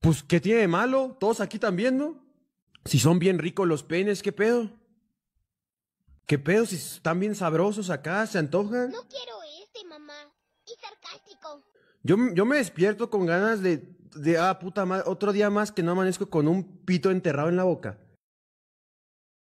Pues, ¿qué tiene de malo? Todos aquí también, ¿no? Si son bien ricos los penes, ¿qué pedo? ¿Qué pedo? Si están bien sabrosos acá, ¿se antojan? No quiero este, mamá. Y sarcástico. Yo, yo me despierto con ganas de, de... Ah, puta madre, otro día más que no amanezco con un pito enterrado en la boca.